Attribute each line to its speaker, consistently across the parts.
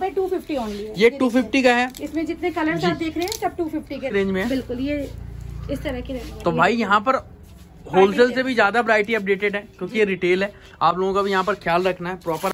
Speaker 1: पे 250 ओनली ये
Speaker 2: 250 का है
Speaker 1: इसमें जितने कलर आप देख रहे हैं सब 250 के रेंज में बिल्कुल ये इस तरह की रेंज तो भाई यहाँ
Speaker 2: पर होलसेल से भी ज्यादा वरायटी अपडेटेड है क्योंकि ये रिटेल है आप लोगों का भी यहाँ पर ख्याल रखना है प्रॉपर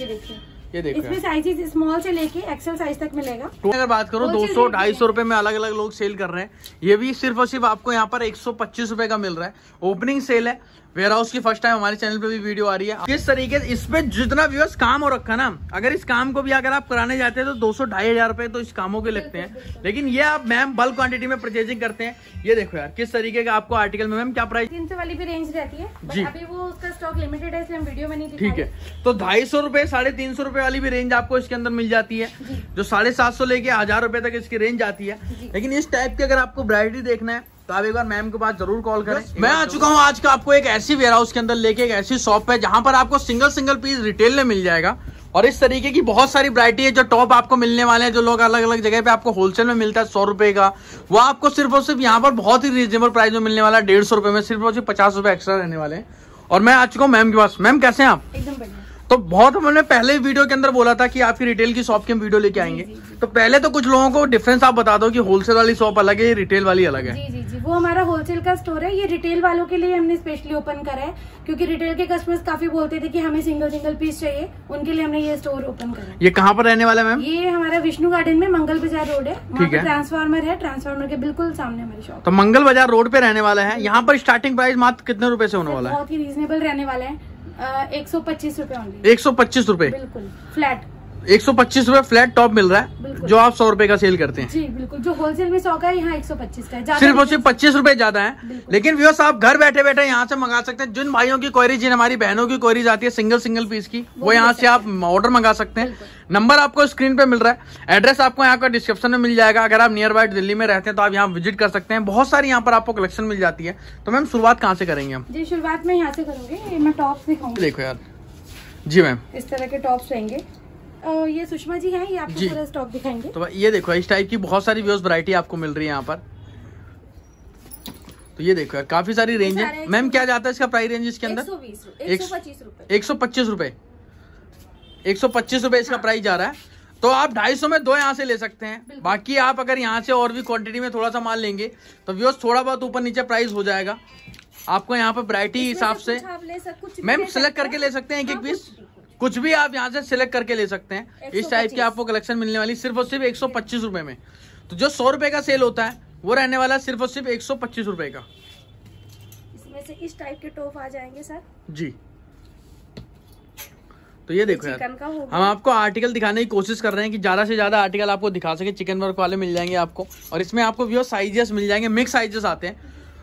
Speaker 2: ये देखिए ये देखो इसमें
Speaker 1: साइजेस स्मॉल से लेके एक्सेल साइज तक मिलेगा
Speaker 2: तो अगर बात करो दो सौ ढाई सौ रूपये में अलग अलग लोग सेल कर रहे हैं ये भी सिर्फ और सिर्फ आपको यहाँ पर एक सौ पच्चीस रूपए का मिल रहा है ओपनिंग सेल है वेयर हाउस की फर्स्ट टाइम हमारे चैनल पे भी वीडियो आ रही है किस तरीके से इस पे जितना व्यूअर्स काम हो रखा ना अगर इस काम को भी अगर आप कराने जाते हैं तो दो सौ ढाई हजार रुपए तो इस कामों के लगते हैं लेकिन ये आप मैम बल्क क्वांटिटी में परचेजिंग करते हैं ये देखो यार किस तरीके का आपको आर्टिकल में मैम क्या प्राइस तीन सौ
Speaker 1: वाली भी रेंज रहती है जी अभी वो उसका स्टॉक लिमिटेड है वीडियो में नहीं ठीक है
Speaker 2: तो ढाई सौ रूपये साढ़े तीन सौ रूपये वाली भी रेंज आपको इसके अंदर मिल जाती है जो साढ़े सात सौ लेके हजार रुपए तक इसकी रेंज आती है लेकिन इस टाइप की अगर आपको वरायटी देखना है तो आप एक बार मैम के पास जरूर कॉल करें yes, मैं आ चुका हूँ आज का आपको एक ऐसी वेयर हाउस के अंदर लेके एक ऐसी शॉप है जहाँ पर आपको सिंगल सिंगल पीस रिटेल में मिल जाएगा और इस तरीके की बहुत सारी वरायटी है जो टॉप आपको मिलने वाले हैं जो लोग अलग अलग जगह पे आपको होलसेल में मिलता है सौ रुपए का वो आपको सिर्फ और सिर्फ यहाँ पर बहुत ही रीजनेबल प्राइस में मिलने वाला है डेढ़ सौ रुपए में सिर्फ और सिर्फ पचास रुपए एक्स्ट्रा रहने वाले हैं और मैं आ चुका हूँ मैम के पास मैम कैसे हैं आप एकदम तो बहुत हमने पहले वीडियो के अंदर बोला था कि आपकी रिटेल की शॉप के हम वीडियो लेके आएंगे जी, जी, तो पहले तो कुछ लोगों को डिफरेंस आप बता दो कि होलसेल वाली शॉप अलग है रिटेल वाली अलग है जी
Speaker 1: जी जी वो हमारा होलसेल का स्टोर है ये रिटेल वालों के लिए हमने स्पेशली ओपन करा है क्योंकि रिटेल के कस्टमर्स काफी बोलते थे कि हमें सिंगल सिंगल पीस चाहिए उनके लिए हमने ये स्टोर ओपन करा
Speaker 2: ये कहाँ पर रहने वाला मैम
Speaker 1: ये हमारा विष्णु गार्डन में मंगल बाजार रोड है ट्रांसफार्मर है ट्रांसफार्मर के बिल्कुल सामने हमारी शॉप
Speaker 2: तो मंगल बाजार रोड पे रहने वाला है यहाँ पर स्टार्टिंग प्राइस मात्र कितने रूपए ऐसी होने वाला है बहुत
Speaker 1: ही रीजनेबल रहने वाला है एक सौ पच्चीस रूपए
Speaker 2: एक सौ पच्चीस रूपए
Speaker 1: बिल्कुल फ्लैट
Speaker 2: एक सौ पच्चीस रूपए फ्लैट टॉप मिल रहा है जो आप सौ रूपये का सेल करते हैं जी
Speaker 1: बिल्कुल जो होलसेल में सौ का यहाँ एक सौ पच्चीस का सिर्फ और
Speaker 2: सिर्फ पच्चीस रूपए ज्यादा है लेकिन व्यवस्था आप घर बैठे बैठे यहाँ से मंगा सकते हैं जिन भाइयों की क्वेरी जिन हमारी बहनों की क्वेरी आती है सिंगल सिंगल पीस की वो यहाँ से आप ऑर्डर मंगा सकते हैं नंबर आपको स्क्रीन पे मिल रहा है एड्रेस आपको यहाँ का डिस्क्रिप्शन में मिल जाएगा अगर आप नियर बाय दिल्ली में रहते हैं तो आप यहाँ विजिट कर सकते हैं बहुत सारी यहाँ पर आपको कलेक्शन मिल जाती है तो मैम शुरुआत कहाँ से करेंगे हम
Speaker 1: जी शुरुआत में यहाँ से करूंगी मैं टॉप दिखाऊंगी देखो यार जी मैम इस तरह के टॉप्स रहेंगे ये सुषमा जी हैं ये आपको पूरा स्टॉक दिखाएंगे
Speaker 2: तो ये देखो इस टाइप की बहुत सारी व्यूज वरायटी आपको मिल रही है यहाँ पर तो ये देखो यार काफी सारी रेंज है मैम क्या जाता है इसका प्राइस रेंज इसके
Speaker 1: अंदर एक सौ
Speaker 2: पच्चीस रूपए एक सौ पच्चीस रूपए इसका प्राइस हाँ। जा रहा है तो आप ढाई सौ में दो यहाँ से ले सकते हैं बाकी आप अगर यहाँ से और भी क्वांटिटी में थोड़ा सा माल लेंगे तो व्यूज थोड़ा बहुत ऊपर नीचे प्राइस हो जाएगा आपको यहाँ पर वरायटी हिसाब से
Speaker 1: मैम सेलेक्ट करके
Speaker 2: ले सकते हैं एक एक पीस हाँ, कुछ भी आप यहाँ से सिलेक्ट करके ले सकते हैं इस टाइप की आपको कलेक्शन मिलने वाली सिर्फ और सिर्फ एक सौ पच्चीस रुपए में तो जो सौ रुपए का सेल होता है वो रहने वाला सिर्फ और सिर्फ एक सौ पच्चीस रुपए का
Speaker 1: इसमें से इस टाइप के टॉप आ जाएंगे सर
Speaker 2: जी तो ये देखो यार
Speaker 1: हम आपको
Speaker 2: आर्टिकल दिखाने की कोशिश कर रहे हैं कि ज़्यादा से ज़्यादा आर्टिकल आपको दिखा सके चिकन वर्क वाले मिल जाएंगे आपको और इसमें आपको व्यू साइजेस मिल जाएंगे मिक्स साइजेस आते हैं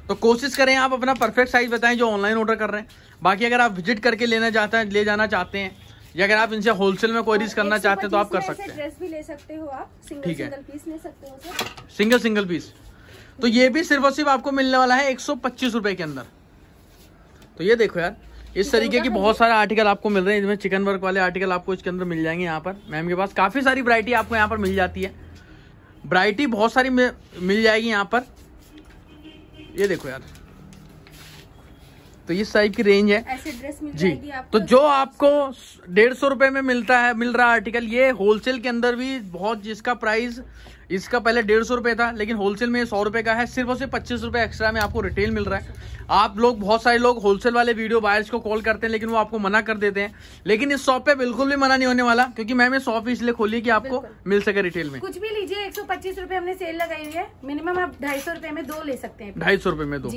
Speaker 2: तो कोशिश करें आप अपना परफेक्ट साइज बताएं जो ऑनलाइन ऑर्डर कर रहे हैं बाकी अगर आप विजिट करके लेना चाहते हैं ले जाना चाहते हैं या अगर आप इनसे होलसेल में क्वेरीज हाँ, करना चाहते हैं तो आप कर सकते हैं
Speaker 1: ड्रेस भी ले सकते हो आप सिंगल सिंगल पीस ले सकते हो
Speaker 2: सिंगल सिंगल पीस तो ये भी सिर्फ और सिर्फ आपको मिलने वाला है एक सौ के अंदर तो ये देखो यार इस तरीके की तो बहुत सारे आर्टिकल आपको मिल रहे हैं इसमें चिकन वर्क वाले आर्टिकल आपको इसके अंदर मिल जाएंगे यहाँ पर मैम के पास काफ़ी सारी वरायटी आपको यहाँ पर मिल जाती है वरायटी बहुत सारी मिल जाएगी यहाँ पर ये देखो यार तो ये साइज की रेंज है
Speaker 1: ऐसे ड्रेस मिल जी
Speaker 2: तो जो आपको डेढ़ सौ रुपए में मिलता है मिल रहा आर्टिकल ये होलसेल के अंदर भी बहुत जिसका प्राइस इसका पहले डेढ़ सौ रुपये था लेकिन होलसेल में सौ रुपये का है सिर्फ और सिर्फ पच्चीस रुपये एक्स्ट्रा में आपको रिटेल मिल रहा है आप लोग बहुत सारे लोग होलसेल वाले वीडियो बायर्स को कॉल करते हैं लेकिन वो आपको मना कर देते हैं लेकिन इस शॉप पे बिल्कुल भी मना नहीं होने वाला क्योंकि मैम ये शॉप इसलिए खोली कि आपको मिल सके रिटेल में कुछ
Speaker 1: भी लीजिए एक सौ पच्चीस रुपए हमने सेल लगाई हुई है मिनिमम आप ढाई सौ रुपए में दो ले सकते हैं ढाई सौ रुपए में दो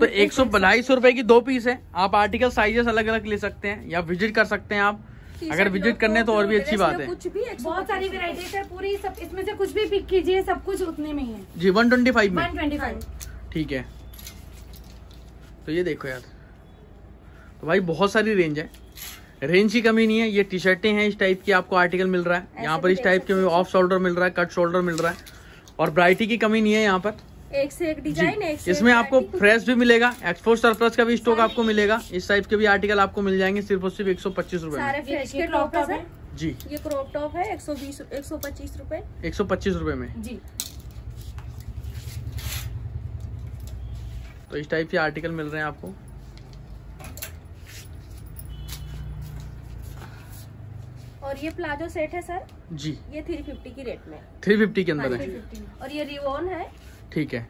Speaker 1: तो एक सौ
Speaker 2: ढाई सौ रुपए की दो पीस है आप आर्टिकल साइजेस अलग अलग ले सकते हैं या विजिट कर सकते हैं आप
Speaker 1: अगर विजिट करने तो और भी अच्छी बात है कुछ भी बहुत सारी वेराइटीज है पूरी सब इसमें से कुछ भी पिक कीजिए सब कुछ उतने में है
Speaker 2: जी वन ट्वेंटी फाइव
Speaker 1: में
Speaker 2: ठीक है तो ये देखो यार तो भाई बहुत सारी रेंज है रेंज की कमी नहीं है ये टी शर्टें हैं इस टाइप की आपको आर्टिकल मिल रहा है यहाँ पर इस टाइप के ऑफ शोल्डर मिल रहा है कट शोल्डर मिल रहा है और ब्राइटी की कमी नहीं है यहाँ पर
Speaker 1: एक से एक डिजाइन एक से इसमें
Speaker 2: आपको फ्रेश भी मिलेगा एक्सपोर्ट सरप्लस का भी स्टॉक आपको मिलेगा इस टाइप के भी आर्टिकल आपको मिल जाएंगे सिर्फ और सिर्फ एक सौ पच्चीस रूपए जी
Speaker 1: ये क्रॉप टॉप है एक सौ बीस एक सौ पच्चीस रूपए
Speaker 2: एक सौ पच्चीस रूपए में जी तो इस टाइप के आर्टिकल मिल रहे हैं आपको
Speaker 1: और ये प्लाजो सेट है सर जी ये थ्री फिफ्टी की रेट में थ्री
Speaker 2: फिफ्टी के अंदर है
Speaker 1: और ये रिवॉन है
Speaker 2: ठीक है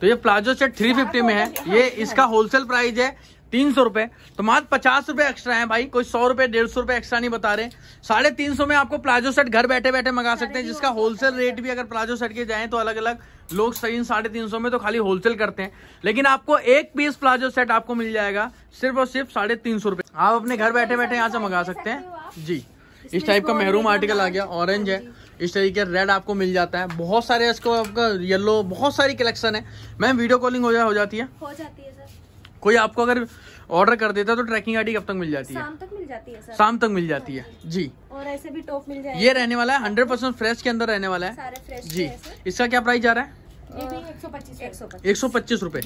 Speaker 2: तो ये प्लाजो सेट थ्री फिफ्टी में है ये इसका होलसेल प्राइस है तीन सौ रुपए तो मात्र पचास रुपए एक्स्ट्रा है भाई कोई सौ रुपए डेढ़ सौ रुपए एक्स्ट्रा नहीं बता रहे साढ़े तीन सौ में आपको प्लाजो सेट घर बैठे बैठे मंगा सकते हैं जिसका होलसेल रेट भी अगर प्लाजो सेट के जाए तो अलग अलग लोग सही साढ़े तीन सौ में तो खाली होलसेल करते हैं लेकिन आपको एक पीस प्लाजो सेट आपको मिल जाएगा सिर्फ और सिर्फ साढ़े तीन सौ रुपए आप अपने घर बैठे बैठे यहाँ से मंगा सकते हैं जी इस टाइप का महरूम आर्टिकल आ गया ऑरेंज है इस तरीके रेड आपको मिल जाता है बहुत सारे इसको आपका येलो बहुत सारी कलेक्शन है मैम वीडियो कॉलिंग हो हो जाती है
Speaker 1: हो जाती है सर
Speaker 2: कोई आपको अगर ऑर्डर कर देता है तो ट्रैकिंग आई कब तक मिल जाती है शाम तक मिल जाती है हाँ जी
Speaker 1: और ऐसे भी टॉप मिल जाए ये रहने वाला
Speaker 2: है हंड्रेड परसेंट फ्रेश के अंदर रहने वाला
Speaker 1: है जी
Speaker 2: इसका क्या प्राइस जा रहा है एक सौ पच्चीस रूपए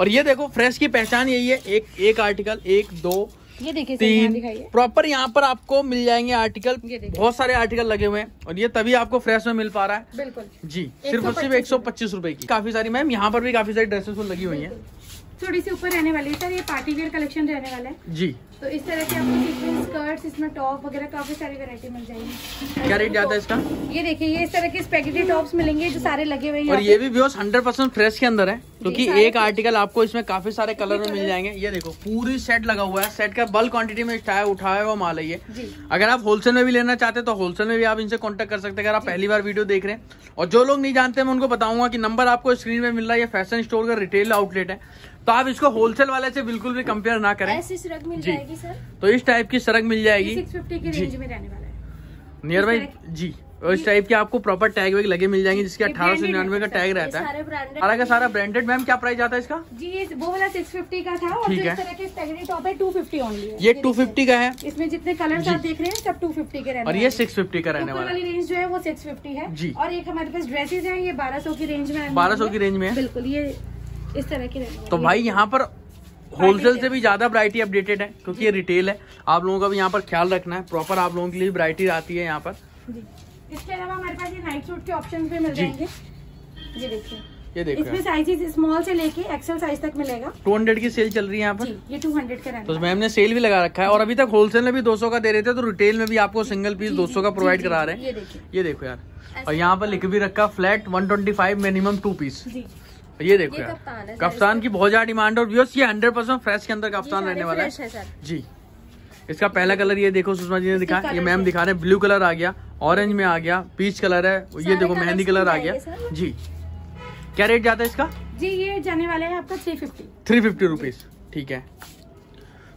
Speaker 2: और ये देखो फ्रेश की पहचान यही है एक एक आर्टिकल एक दो
Speaker 1: ये देखिए तीन
Speaker 2: प्रॉपर यहाँ पर आपको मिल जाएंगे आर्टिकल बहुत सारे आर्टिकल लगे हुए हैं और ये तभी आपको फ्रेश में मिल पा रहा है बिल्कुल जी सिर्फ और सिर्फ एक सौ पच्चीस रूपए की काफी सारी मैम यहाँ पर भी काफी सारी ड्रेसेस लगी हुई है
Speaker 1: थोड़ी सी ऊपर रहने वाली है सर ये पार्टी वेयर कलेक्शन रहने वाला है जी तो इस तरह के आपको स्कर्ट्स इसमें टॉप वगैरह काफी सारी वैरायटी मिल जाएगी क्या
Speaker 2: रेट ज्यादा इसका तो
Speaker 1: ये देखिए ये इस तरह के स्पेगेटी टॉप्स मिलेंगे जो सारे लगे हुए हैं और ये
Speaker 2: भी हंड्रेड परसेंट फ्रेश के अंदर है क्योंकि तो एक आर्टिकल आपको इसमें काफी सारे कलर में मिल जाएंगे ये देखो पूरी सेट लगा हुआ है सेट का बल्क क्वांटिटी में उठाया उठाया हुआ माल है ये अगर आप होलसेल में भी लेना चाहते हैं तो होलसेल में भी आप इनसे कॉन्टेक्ट कर सकते हैं अगर आप पहली बार वीडियो देख रहे हैं और जो लोग नहीं जानते मैं उनको बताऊंगा कि नंबर आपको स्क्रीन में मिल रहा है ये फैशन स्टोर का रिटेल आउटलेट है तो आप इसको होलसेल वाले से बिल्कुल भी कंपेयर ना करें ऐसी सरक मिल जाएगी सर तो इस टाइप की सरक मिल जाएगी सिक्स
Speaker 1: फिफ्टी की रेंज में रहने वाला है नियर बाई
Speaker 2: जी और इस टाइप के आपको प्रॉपर टैग वेग लगे मिल जाएंगे जिसके अठारह सौ निन्यानवे का टैग रहता है सारा का सारा ब्रांडेड मैम क्या प्राइस आता है इसका
Speaker 1: जी वो वाला का था और तरह के टॉप है 250 ओनली
Speaker 2: ये का है
Speaker 1: इसमें जितने कलर आप देख रहे हैं सब फिफ्टी के रहने और ये
Speaker 2: फिफ्टी का रहने वाला
Speaker 1: रेंज जो है वो फिफ्टी है जी और एक हमारे पास ड्रेसेज है ये सौ की रेंज में सौ की रेंज में बिल्कुल ये इस तरह की तो भाई यहाँ
Speaker 2: पर होलसेल से भी ज्यादा वरायटी अपडेटेड है क्योंकि ये रिटेल है आप लोगों का भी यहाँ पर ख्याल रखना है प्रॉपर आप लोगों के लिए वरायटी आती है यहाँ पर
Speaker 1: इसके अलावा हमारे पास ये नाइट सूट के ऑप्शन भी मिल जाएंगे ये देखिए ये देखो इसमें साइजेस स्मॉल से लेके एक्सेल साइज तक मिलेगा
Speaker 2: टू हंड्रेड की सेल चल रही है यहाँ
Speaker 1: पर जी, ये टू हंड्रेड का तो
Speaker 2: मैम ने सेल भी लगा रखा है और अभी तक होलसेल में भी 200 का दे रहे थे तो रिटेल में भी आपको सिंगल पीस 200 का प्रोवाइड करा रहे हैं ये देखो यार और यहाँ पर लिख भी रखा flat one minimum two piece तो ये देखो ये यार कप्तान की बहुत ज्यादा डिमांड और व्यूअर्स ये हंड्रेड परसेंट फ्रेश के अंदर कप्तान रहने वाला है जी इसका पहला कलर ये देखो सुषमा जी ने दिखाया ये मैम दिखा रहे हैं ब्लू कलर आ गया ऑरेंज में आ गया पीच कलर है ये देखो मेहंदी कलर आ गया जी क्या रेट जाता है इसका
Speaker 1: जी ये जाने वाला है आपका three fifty
Speaker 2: three fifty rupees ठीक है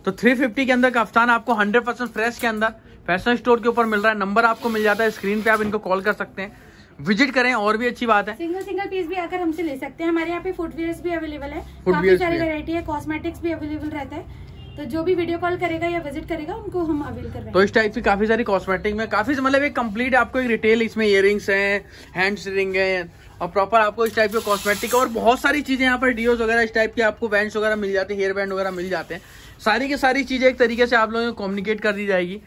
Speaker 2: तो थ्री फिफ्टी के अंदर कप्तान आपको हंड्रेड परसेंट फ्रेश के अंदर फैशन स्टोर के ऊपर मिल रहा है नंबर आपको मिल जाता है स्क्रीन पे आप इनको कॉल कर सकते हैं विजिट करें और भी अच्छी बात है
Speaker 1: सिंगल सिंगल पीस भी आकर हमसे ले सकते हैं हमारे यहाँ पे फुटवेयर भी अवेलेबल है काफी सारी वेरायटी है कॉस्मेटिक्स भी अवेलेबल रहता है तो जो भी वीडियो कॉल करेगा या विजिट करेगा उनको हम अवेल कर रहे हैं तो
Speaker 2: इस टाइप की काफी सारी कॉस्मेटिक में काफी मतलब एक कंप्लीट आपको एक रिटेल इसमें इयर है हैंड रिंग है और प्रॉपर आपको इस टाइप के कॉस्मेटिक और बहुत सारी चीजें यहाँ पर डीओस वगैरह इस टाइप के आपको बैंड वगैरह मिल जाते हैं हेयर बैंड वगैरह मिल जाते हैं सारी की सारी चीजें एक तरीके से आप लोगों को कम्युनिकेट कर दी जाएगी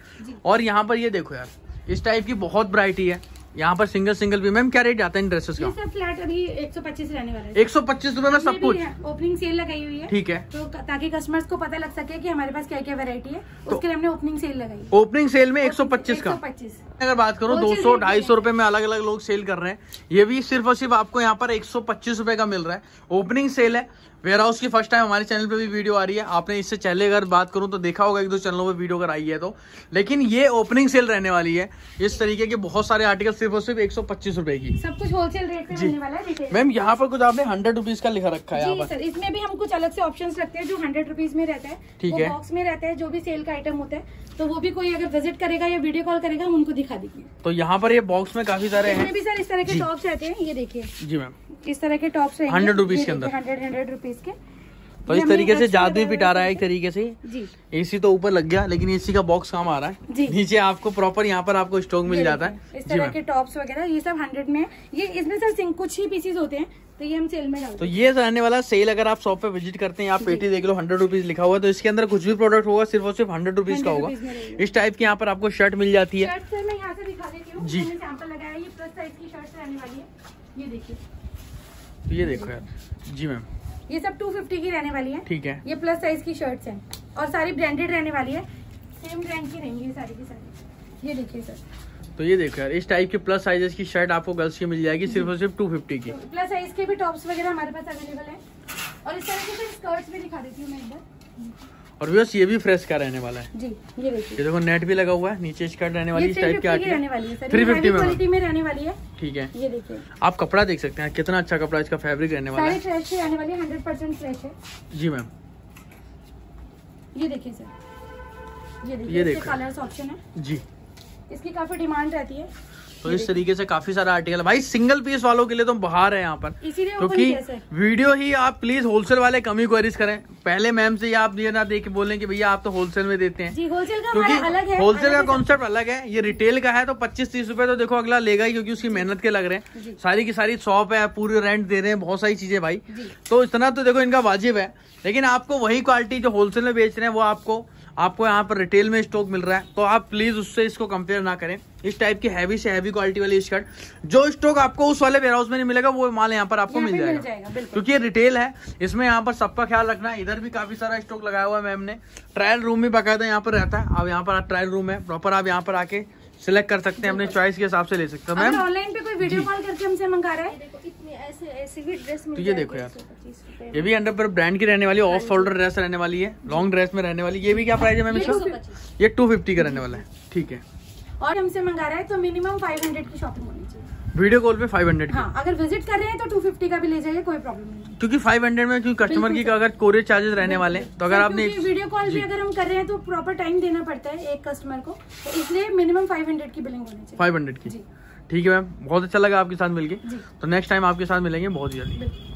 Speaker 2: और यहाँ पर ये देखो यार इस टाइप की बहुत वरायटी है यहाँ पर सिंगल सिंगल भी मैम क्या रेट आता है इन ड्रेसेस का
Speaker 1: फ्लैट अभी एक सौ पच्चीस रहने वाले
Speaker 2: एक सौ पच्चीस रूपए में सब कुछ
Speaker 1: ओपनिंग सेल लगाई हुई है ठीक है तो ताकि कस्टमर्स को पता लग सके कि हमारे पास क्या क्या वेरायटी है तो, उसके लिए हमने ओपनिंग सेल लगाई
Speaker 2: ओपनिंग सेल में एक सौ पच्चीस का पच्चीस अगर बात करो दो सौ ढाई सौ रूपये में अलग अलग लोग सेल कर रहे हैं ये भी सिर्फ और सिर्फ आपको यहाँ पर एक सौ पच्चीस रूपए का मिल रहा है ओपनिंग सेल है वेयर हाउस की फर्स्ट टाइम हमारे चैनल पे भी वीडियो आ रही है आपने इससे पहले अगर बात करूं तो देखा होगा एक दो चैनलों पर वीडियो अगर आई है तो लेकिन ये ओपनिंग सेल रहने वाली है इस तरीके के बहुत सारे आर्टिकल सिर्फ और सिर्फ एक सौ पच्चीस रुपए की
Speaker 1: सब कुछ होलसेल रेट जी मैम
Speaker 2: यहाँ पर कुछ आपने हंड्रेड रुपीज का लिखा रखा है
Speaker 1: इसमें भी हम कुछ अलग से ऑप्शन रखते हैं जो हंड्रेड रुपीज में रहता है ठीक है बॉक्स में रहते हैं जो भी सेल का आइटम होता है तो वो भी कोई अगर विजिट करेगा या वीडियो कॉल करेगा हम उनको दिखा देंगे
Speaker 2: तो यहाँ पर ये बॉक्स में काफी सारे हैं भी
Speaker 1: सर इस तरह के टॉप्स रहते हैं ये देखिए जी मैम इस तरह के टॉप्स हंड्रेड रुपीज के अंदर हंड्रेड हंड्रेड रुपीज इसके तो इस तरीके से
Speaker 2: जादू पिटा रहा है एक तरीके से जी एसी तो ऊपर लग गया लेकिन एसी का बॉक्स काम आ रहा है जी नीचे आपको प्रॉपर यहाँ पर आपको स्टॉक मिल जाता है इस तरह के
Speaker 1: टॉप्स वगैरह ये सब हंड्रेड में ये इसमें सर सिंह कुछ ही पीसेज होते हैं तो ये हम सेल में तो
Speaker 2: ये रहने वाला सेल अगर आप शॉप पे विजिट करते हैं आप पेटी देख लो हंड्रेड रुपीज लिखा हुआ है तो इसके अंदर कुछ भी प्रोडक्ट होगा सिर्फ और सिर्फ हंड्रेड रुपीज का होगा इस टाइप की यहाँ पर आपको शर्ट मिल जाती है शर्ट
Speaker 1: सर मैं यहाँ से दिखा देती हूँ जी सैंपल लगाया ये प्लस साइज की शर्ट रहने वाली है ये देखिए
Speaker 2: तो ये देखो यार जी मैम
Speaker 1: ये सब 250 की रहने वाली है ठीक है ये प्लस साइज की शर्ट है और सारी ब्रांडेड रहने वाली है सेम ब्रांड की रहेंगी सारी की सारी ये देखिए सर
Speaker 2: तो ये देखो यार इस टाइप के प्लस साइजेस की शर्ट आपको गर्ल्स की मिल जाएगी सिर्फ और सिर्फ टू फिफ्टी की
Speaker 1: प्लस तो साइज के भी टॉप्स वगैरह हमारे पास अवेलेबल है और इस तरह के स्कर्ट्स भी दिखा देती हूँ मैं इधर
Speaker 2: और व्यूअर्स ये भी फ्रेश का रहने वाला है जी ये देखो नेट भी लगा हुआ है नीचे इसका रहने वाली इस टाइप की आती
Speaker 1: है थ्री फिफ्टी में, रहने वाली है ठीक है ये देखिए
Speaker 2: आप कपड़ा देख सकते हैं कितना अच्छा कपड़ा इसका फैब्रिक रहने वाला है
Speaker 1: हंड्रेड परसेंट फ्रेश है जी मैम ये देखिए सर ये देखिए कलर्स ऑप्शन है जी इसकी काफी डिमांड रहती है
Speaker 2: तो इस तरीके से काफी सारा आर्टिकल भाई सिंगल पीस वालों के लिए तो बाहर है यहाँ पर
Speaker 1: क्योंकि तो
Speaker 2: वीडियो ही आप प्लीज होलसेल वाले कम ही क्वेरीज करें पहले मैम से आप ये ना देख बोले की भैया आप तो होलसेल में देते हैं
Speaker 1: क्योंकि होलसेल का
Speaker 2: कॉन्सेप्ट अलग है ये रिटेल का है तो पच्चीस तीस रूपए तो देखो अगला लेगा ही क्योंकि उसकी मेहनत के लग रहे हैं सारी की सारी शॉप है पूरी रेंट दे रहे हैं बहुत सारी चीजें भाई तो इतना तो देखो इनका वाजिब है लेकिन आपको वही क्वालिटी जो होलसेल में बेच रहे हैं वो आपको आपको यहाँ पर रिटेल में स्टॉक मिल रहा है तो आप प्लीज़ उससे इसको कंपेयर ना करें इस टाइप की हैवी से हैवी क्वालिटी वाली स्कर्ट जो स्टॉक आपको उस वाले वेयरहाउस में नहीं मिलेगा वो माल यहाँ पर आपको मिल जाएगा, जाएगा क्योंकि ये रिटेल है इसमें यहाँ पर सबका ख्याल रखना है इधर भी काफी सारा स्टॉक लगाया हुआ है मैम ने ट्रायल रूम भी बकायदा यहाँ पर रहता है अब यहाँ पर ट्रायल रूम है प्रॉपर आप यहाँ पर आके सिलेक्ट कर सकते हैं अपने चॉइस के हिसाब से ले सकते हैं मैम ऑनलाइन
Speaker 1: पे कोई वीडियो कॉल करके हमसे मंगा रहे हैं तो ये देखो यार ये भी
Speaker 2: अंडर पर ब्रांड की रहने वाली ऑफ शोल्डर ड्रेस रहने वाली है लॉन्ग ड्रेस में रहने वाली ये भी क्या प्राइस है मैम इसका ये टू फिफ्टी का रहने वाला है ठीक है
Speaker 1: और हमसे मंगा रहे हैं तो मिनिमम फाइव हंड्रेड की शॉपिंग होनी चाहिए
Speaker 2: वीडियो कॉल पे 500 हंड्रेड
Speaker 1: हाँ, अगर विजिट कर रहे हैं तो 250 का भी ले जाइए कोई प्रॉब्लम नहीं
Speaker 2: क्योंकि 500 में क्योंकि कस्टमर की अगर कोरियर चार्जेस रहने वाले तो अगर आपने वीडियो कॉल भी अगर
Speaker 1: हम कर रहे हैं तो प्रॉपर टाइम देना पड़ता है एक कस्टमर को तो इसलिए मिनिमम 500 की बिलिंग होनी चाहिए
Speaker 2: 500 की जी ठीक है मैम बहुत अच्छा लगा आपके साथ मिलके तो नेक्स्ट टाइम आपके साथ मिलेंगे बहुत ही
Speaker 1: जल्दी